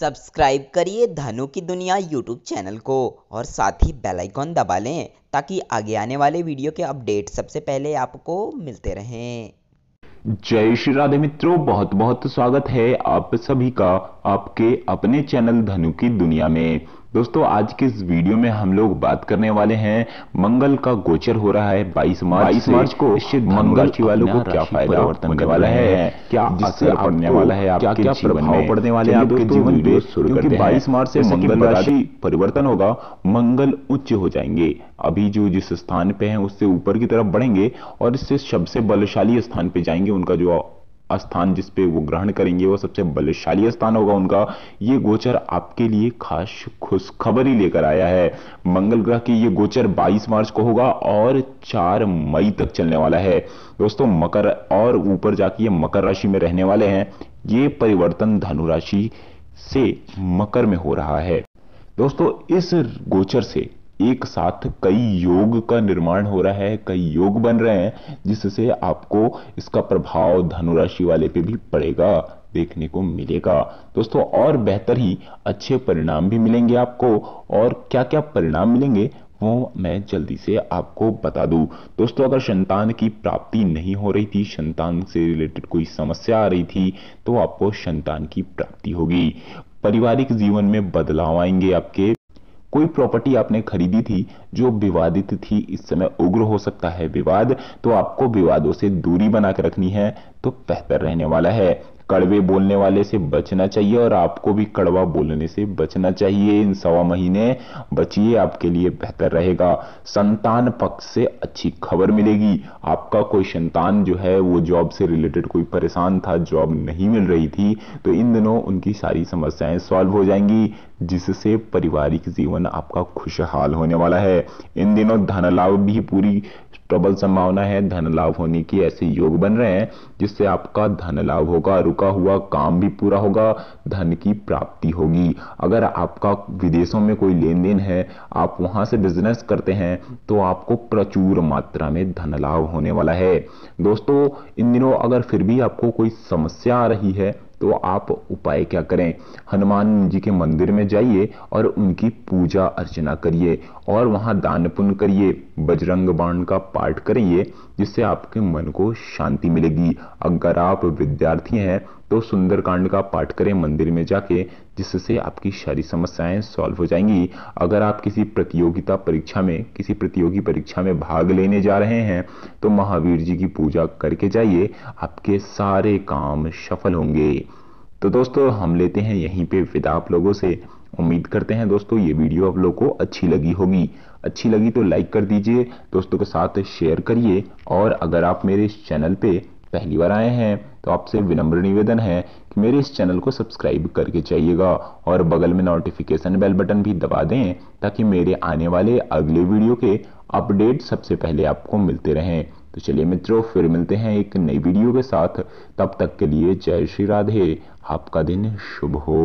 subscribe करिए धनु की दुनिया यूट्यूब चैनल को और साथ ही बेल आइकॉन दबा लें ताकि आगे आने वाले वीडियो के अपडेट सबसे पहले आपको मिलते रहें जय श्री राधे मित्रों बहुत बहुत स्वागत है आप सभी का आपके अपने चैनल धनु की दुनिया में दोस्तों आज के इस वीडियो में हम लोग बात करने वाले हैं मंगल का गोचर हो रहा है 22 मार्च 22 मार्च को मंगल वालों को क्या फायदा होने वाला है क्या असर पड़ने वाला है क्या क्या प्रभाव पड़ने वाले हैं आपके जीवन पे शुरू करते हैं 22 मार्च से मंगल राशि परिवर्तन होगा मंगल उच्च हो जाएंगे अभी जो जिस स्थान पे हैं उससे ऊपर की तरफ बढ़ेंगे और इससे सबसे बलशाली स्थान पे जाएंगे उनका जो स्थान जिस पे वो ग्रहण करेंगे वो सबसे बलशाली स्थान होगा उनका ये गोचर आपके लिए खास खुशखबरी लेकर आया है मंगल ग्रह की ये गोचर 22 मार्च को होगा और 4 मई तक चलने वाला है दोस्तों मकर और ऊपर जाके ये मकर राशि में रहने वाले हैं ये परिवर्तन धनु राशि से मकर में हो रहा है दोस्तों इस गोचर से एक साथ कई योग का निर्माण हो रहा है कई योग बन रहे हैं जिससे आपको इसका प्रभाव धनुराशि वाले पे भी पड़ेगा देखने को मिलेगा दोस्तों और बेहतर ही अच्छे परिणाम भी मिलेंगे आपको और क्या क्या परिणाम मिलेंगे वो मैं जल्दी से आपको बता दूं दोस्तों अगर संतान की प्राप्ति नहीं हो रही थी संतान से रिलेटेड कोई समस्या आ रही थी तो आपको संतान की प्राप्ति होगी पारिवारिक जीवन में बदलाव आएंगे आपके कोई प्रॉपर्टी आपने खरीदी थी जो विवादित थी इस समय उग्र हो सकता है विवाद तो आपको विवादों से दूरी बनाकर रखनी है तो बेहतर रहने वाला है कड़वे बोलने वाले से बचना चाहिए और आपको भी कड़वा बोलने से बचना चाहिए इन सवा महीने बचिए आपके लिए बेहतर रहेगा संतान पक्ष से अच्छी खबर मिलेगी आपका कोई संतान जो है वो जॉब से रिलेटेड कोई परेशान था जॉब नहीं मिल रही थी तो इन दिनों उनकी सारी समस्याएं सॉल्व हो जाएंगी जिससे पारिवारिक जीवन आपका खुशहाल होने वाला है इन दिनों धन लाभ भी पूरी प्रबल संभावना है धन लाभ होने की ऐसे योग बन रहे हैं जिससे आपका धन लाभ होगा रुका हुआ काम भी पूरा होगा धन की प्राप्ति होगी अगर आपका विदेशों में कोई लेन देन है आप वहां से बिजनेस करते हैं तो आपको प्रचुर मात्रा में धन लाभ होने वाला है दोस्तों इन दिनों अगर फिर भी आपको कोई समस्या आ रही है तो आप उपाय क्या करें हनुमान जी के मंदिर में जाइए और उनकी पूजा अर्चना करिए और वहां दान पुण्य करिए बजरंग बाण का पाठ करिए जिससे आपके मन को शांति मिलेगी अगर आप विद्यार्थी हैं तो सुंदरकांड का पाठ करें मंदिर में जाके जिससे आपकी सारी समस्याएं सॉल्व हो जाएंगी अगर आप किसी प्रतियोगिता परीक्षा में किसी प्रतियोगी परीक्षा में भाग लेने जा रहे हैं तो महावीर जी की पूजा करके जाइए आपके सारे काम सफल होंगे तो दोस्तों हम लेते हैं यहीं पे विदा आप लोगों से उम्मीद करते हैं दोस्तों ये वीडियो आप लोगों को अच्छी लगी होगी अच्छी लगी तो लाइक कर दीजिए दोस्तों के साथ शेयर करिए और अगर आप मेरे चैनल पे पहली बार आए हैं तो आपसे विनम्र निवेदन है कि मेरे इस चैनल को सब्सक्राइब करके जाइएगा और बगल में नोटिफिकेशन बेल बटन भी दबा दें ताकि मेरे आने वाले अगले वीडियो के अपडेट सबसे पहले आपको मिलते रहें तो चलिए मित्रों फिर मिलते हैं एक नई वीडियो के साथ तब तक के लिए जय श्री राधे आपका दिन शुभ हो